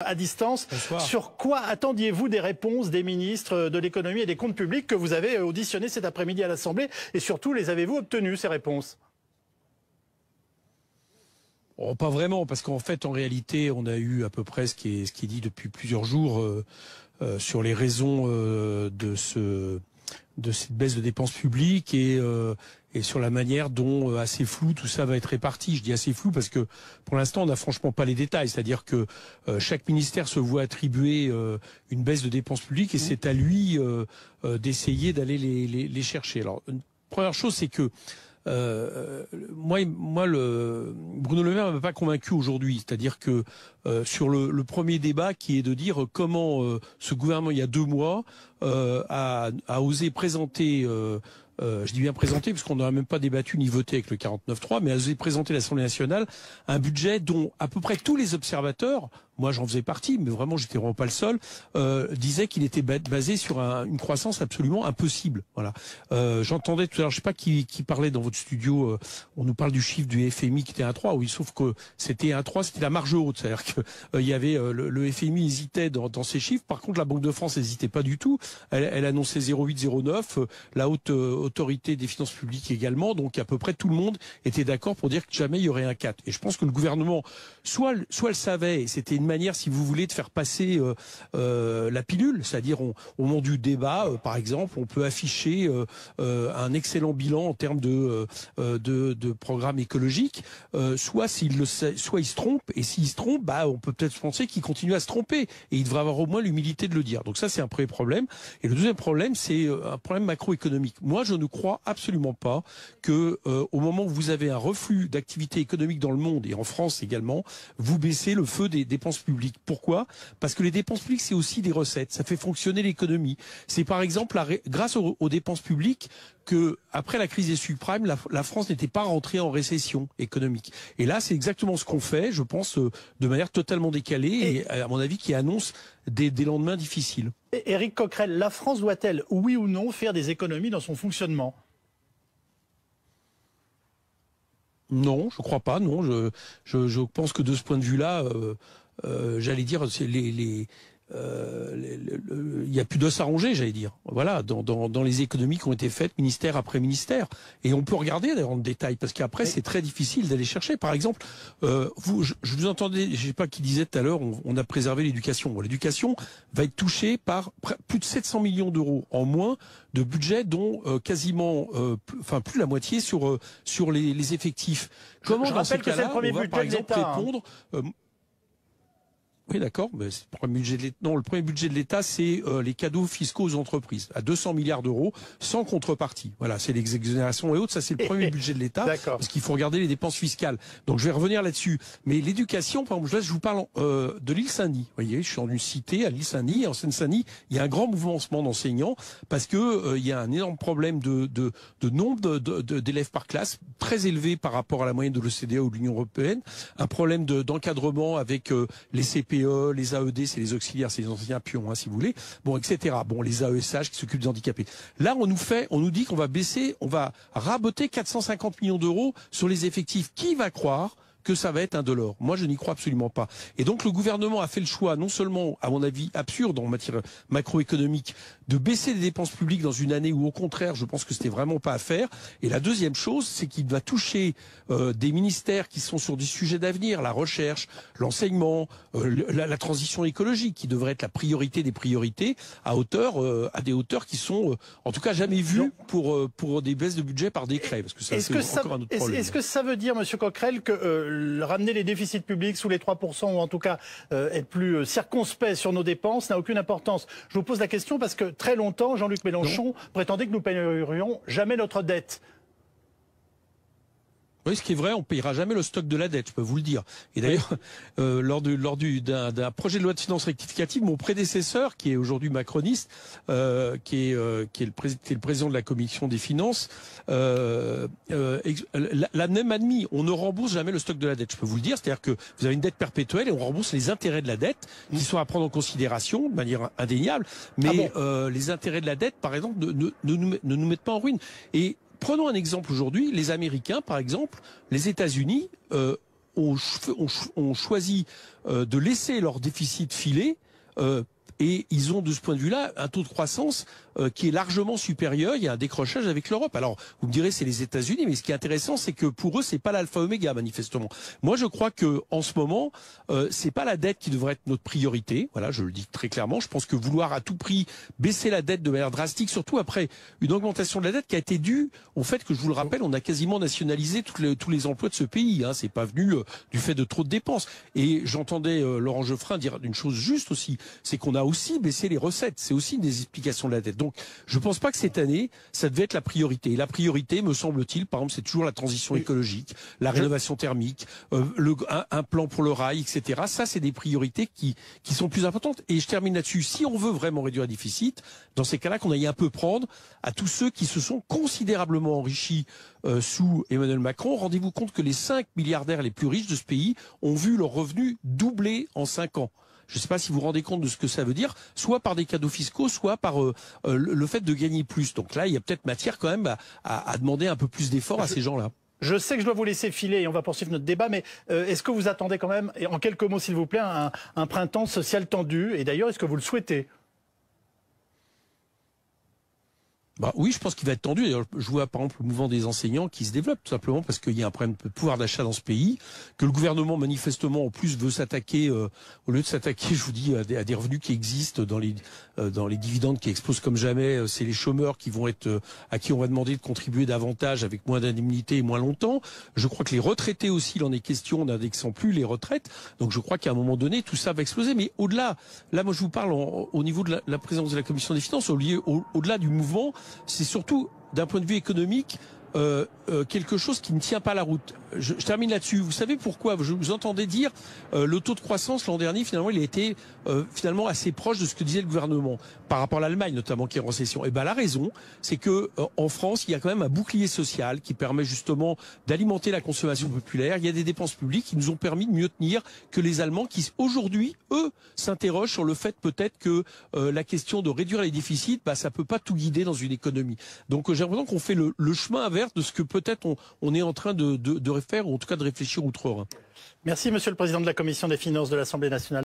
à distance. Sur quoi attendiez-vous des réponses des ministres euh, de l'économie et des comptes publics que vous avez auditionnés cet après-midi à l'Assemblée Et surtout, les avez-vous obtenues, ces réponses oh, pas vraiment, parce qu'en fait, en réalité, on a eu à peu près ce qui est, dit depuis plusieurs jours euh, euh, sur les raisons de cette baisse de dépenses publiques et, et sur la manière dont euh, assez flou tout ça va être réparti. Je dis assez flou parce que pour l'instant on n'a franchement pas les détails, c'est-à-dire que euh, chaque ministère se voit attribuer euh, une baisse de dépenses publiques et mmh. c'est à lui d'essayer d'aller les, les, chercher. Alors première chose c'est que moi, moi, le Bruno Le Maire m'a pas convaincu aujourd'hui. C'est-à-dire que sur le, premier débat, qui est de dire comment ce gouvernement, il y a deux mois, a, a, osé présenter euh, je dis bien présenté, puisqu'on n'a même pas débattu ni voté avec le 49-3, mais elle a présenté à l'Assemblée nationale un budget dont à peu près tous les observateurs moi j'en faisais partie, mais vraiment j'étais vraiment pas le seul, euh, disait qu'il était basé sur un, une croissance absolument impossible. Voilà. Euh, J'entendais tout à l'heure, je sais pas qui, qui parlait dans votre studio, euh, on nous parle du chiffre du FMI qui était un 3, oui, sauf que c'était un 3, c'était la marge haute, c'est-à-dire que euh, il y avait euh, le, FMI hésitait dans, dans ses chiffres, par contre la Banque de France n'hésitait pas du tout, elle, elle annonçait 0,8-0,9, la haute autorité des finances publiques également, donc à peu près tout le monde était d'accord pour dire que jamais il y aurait un 4. Et je pense que le gouvernement, soit, soit le savait, et c'était manière, si vous voulez, de faire passer euh, euh, la pilule. C'est-à-dire, au moment du débat, euh, par exemple, on peut afficher un excellent bilan en termes de, de, programme écologique. soit soit il se trompe, et s'il se trompe, bah, on peut peut-être penser qu'il continue à se tromper, et il devrait avoir au moins l'humilité de le dire. Donc ça, c'est un premier problème. Et le deuxième problème, c'est un problème macroéconomique. Moi, je ne crois absolument pas que, moment où vous avez un reflux d'activité économique dans le monde et en France également, vous baissez le feu des dépenses Public. Pourquoi Parce que les dépenses publiques, c'est aussi des recettes. Ça fait fonctionner l'économie. C'est par exemple grâce aux, dépenses publiques que après la crise des subprimes, la, France n'était pas rentrée en récession économique. Et là, c'est exactement ce qu'on fait, je pense, euh, de manière totalement décalée et, à mon avis qui annonce des, lendemains difficiles. Éric Coquerel, la France doit-elle, oui ou non, faire des économies dans son fonctionnement non, je ne crois pas. Non, je, pense que de ce point de vue-là, euh, euh, j'allais dire, c'est les, euh, il n'y a plus de s'arranger, j'allais dire. Voilà, dans, les économies qui ont été faites ministère après ministère. Et on peut regarder d'ailleurs en détail, parce qu'après c'est très difficile d'aller chercher. Par exemple, euh, vous, je, vous entendais, je sais pas qui disait tout à l'heure, on, a préservé l'éducation. l'éducation va être touchée par plus de 700 millions d'euros en moins de budget, dont quasiment, enfin plus la moitié sur sur les, effectifs. Comment je, dans que le par exemple, hein. répondre oui, d'accord. Mais le premier budget de le premier budget de l'État, c'est euh, les cadeaux fiscaux aux entreprises à 200 milliards d'euros sans contrepartie. Voilà, c'est l'exonération et autres. Ça, c'est le premier budget de l'État. D'accord. Parce qu'il faut regarder les dépenses fiscales. Donc, je vais revenir là-dessus. Mais l'éducation, par exemple, je vous parle euh, de l'île Saint-Denis. Vous voyez, je suis en une cité à l'île Saint-Denis. En Seine-Saint-Denis, il y a un grand mouvement d'enseignants parce que euh, il y a un énorme problème de, de, de nombre d'élèves par classe, très élevé par rapport à la moyenne de l'OCDE ou de l'Union européenne. Un problème d'encadrement avec les CP les AED, c'est les auxiliaires, c'est les anciens pions, hein, si vous voulez. Bon, etc. Bon, les AESH qui s'occupent des handicapés. Là, on nous fait, on nous dit qu'on va baisser, on va raboter 450 millions d'euros sur les effectifs. Qui va croire que ça va être un indolore. Moi, je n'y crois absolument pas. Et donc, le gouvernement a fait le choix, non seulement, à mon avis, absurde en matière macroéconomique, de baisser les dépenses publiques dans une année où, au contraire, je pense que c'était vraiment pas à faire. Et la deuxième chose, c'est qu'il va toucher euh, des ministères qui sont sur des sujets d'avenir, la recherche, l'enseignement, euh, la, transition écologique, qui devrait être la priorité des priorités, à hauteur, euh, à des hauteurs qui sont, en tout cas, jamais vues pour pour des baisses de budget par décret, parce que ça, c'est encore un autre problème. Est-ce que ça veut dire, Monsieur Coquerel, que ramener les déficits publics sous les 3% ou en tout cas euh, être plus euh, circonspect sur nos dépenses n'a aucune importance. Je vous pose la question parce que très longtemps, Jean-Luc Mélenchon prétendait que nous ne paierions jamais notre dette. Oui, ce qui est vrai, on ne payera jamais le stock de la dette, je peux vous le dire. Et d'ailleurs, euh, lors du lors du d'un, projet de loi de finances rectificative, mon prédécesseur, qui est aujourd'hui macroniste, euh, qui est euh, qui est le, président de la commission des finances, l'a, même admis. On ne rembourse jamais le stock de la dette, je peux vous le dire. C'est-à-dire que vous avez une dette perpétuelle et on rembourse les intérêts de la dette, qui sont à prendre en considération de manière indéniable. Mais ah les intérêts de la dette, par exemple, ne, ne, nous, ne mettent pas en ruine. Et Prenons un exemple aujourd'hui, les Américains par exemple, les États-Unis euh, ont, choisi euh, de laisser leur déficit filer euh, et ils ont de ce point de vue-là un taux de croissance euh, qui est largement supérieur. Il y a un décrochage avec l'Europe. Alors, vous me direz, c'est les États-Unis, mais ce qui est intéressant, c'est que pour eux, c'est pas l'alpha oméga manifestement. Moi, je crois que en ce moment, euh, c'est pas la dette qui devrait être notre priorité. Voilà, je le dis très clairement. Je pense que vouloir à tout prix baisser la dette de manière drastique, surtout après une augmentation de la dette qui a été due au fait que, je vous le rappelle, on a quasiment nationalisé les, tous les emplois de ce pays. Hein. C'est pas venu euh, du fait de trop de dépenses. Et j'entendais euh, Laurent Geoffrin dire une chose juste aussi, c'est qu'on a aussi baissé les recettes. C'est aussi une des explications de la dette. Donc, je pense pas que cette année, ça devait être la priorité. La priorité, me semble-t-il, par exemple, c'est toujours la transition écologique, la rénovation thermique, euh, un, plan pour le rail, etc. Ça, c'est des priorités qui, sont plus importantes. Et je termine là-dessus. Si on veut vraiment réduire le déficit, dans ces cas-là, qu'on aille un peu prendre à tous ceux qui se sont considérablement enrichis euh, sous Emmanuel Macron. Rendez-vous compte que les 5 milliardaires les plus riches de ce pays ont vu leurs revenus doubler en 5 ans. Je ne sais pas si vous vous rendez compte de ce que ça veut dire, soit par des cadeaux fiscaux, soit par euh, euh, le fait de gagner plus. Donc là, il y a peut-être matière quand même à, demander un peu plus d'efforts à ces gens-là. Je sais que je dois vous laisser filer et on va poursuivre notre débat, mais euh, est-ce que vous attendez quand même, en quelques mots s'il vous plaît, un printemps social tendu Et d'ailleurs, est-ce que vous le souhaitez bah oui, je pense qu'il va être tendu. Je vois par exemple le mouvement des enseignants qui se développe tout simplement parce qu'il y a un problème de pouvoir d'achat dans ce pays, que le gouvernement manifestement en plus veut s'attaquer euh, au lieu de s'attaquer, je vous dis, à des, revenus qui existent dans les euh, dans les dividendes qui explosent comme jamais. Euh, c'est les chômeurs qui vont être à qui on va demander de contribuer davantage avec moins d'indemnités et moins longtemps. Je crois que les retraités aussi, il en est question, n'indexant plus les retraites. Donc je crois qu'à un moment donné, tout ça va exploser. Mais au-delà, là, moi je vous parle au niveau de la, présence de la commission des finances, au, au-delà du mouvement c'est surtout d'un point de vue économique euh, euh, quelque chose qui ne tient pas la route. Je, je termine là-dessus. Vous savez pourquoi Je vous entendais dire euh, le taux de croissance l'an dernier, finalement, il a été finalement assez proche de ce que disait le gouvernement par rapport à l'Allemagne, notamment qui est en récession. Et eh ben la raison, c'est que en France, il y a quand même un bouclier social qui permet justement d'alimenter la consommation populaire. Il y a des dépenses publiques qui nous ont permis de mieux tenir que les Allemands, qui aujourd'hui, eux, s'interrogent sur le fait peut-être que la question de réduire les déficits, bah, ça peut pas tout guider dans une économie. Donc j'ai l'impression qu'on fait le, le chemin avec de ce que peut-être on, est en train de, de, ou en tout cas de réfléchir outre-Rhin. Merci, Monsieur le Président de la Commission des finances de l'Assemblée nationale.